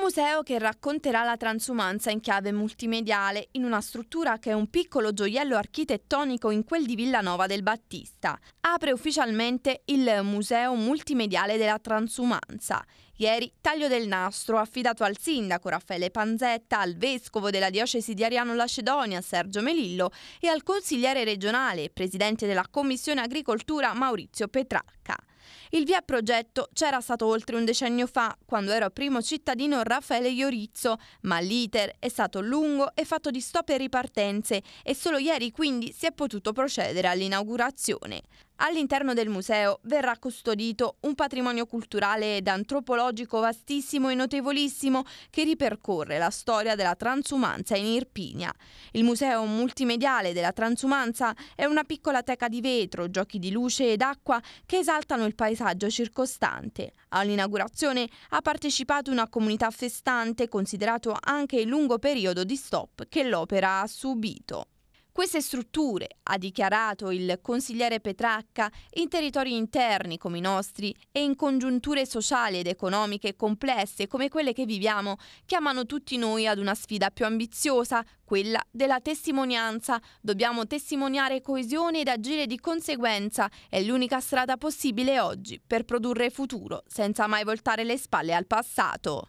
museo che racconterà la transumanza in chiave multimediale in una struttura che è un piccolo gioiello architettonico in quel di Villanova del Battista. Apre ufficialmente il Museo Multimediale della Transumanza. Ieri taglio del nastro affidato al sindaco Raffaele Panzetta, al vescovo della diocesi di Ariano Lacedonia Sergio Melillo e al consigliere regionale e presidente della Commissione Agricoltura Maurizio Petracca. Il via progetto c'era stato oltre un decennio fa, quando era primo cittadino Raffaele Iorizzo, ma l'iter è stato lungo e fatto di stop e ripartenze e solo ieri quindi si è potuto procedere all'inaugurazione. All'interno del museo verrà custodito un patrimonio culturale ed antropologico vastissimo e notevolissimo che ripercorre la storia della transumanza in Irpinia. Il museo multimediale della transumanza è una piccola teca di vetro, giochi di luce ed acqua che esaltano il paesaggio circostante. All'inaugurazione ha partecipato una comunità festante, considerato anche il lungo periodo di stop che l'opera ha subito. Queste strutture, ha dichiarato il consigliere Petracca, in territori interni come i nostri e in congiunture sociali ed economiche complesse come quelle che viviamo, chiamano tutti noi ad una sfida più ambiziosa, quella della testimonianza. Dobbiamo testimoniare coesione ed agire di conseguenza, è l'unica strada possibile oggi per produrre futuro senza mai voltare le spalle al passato.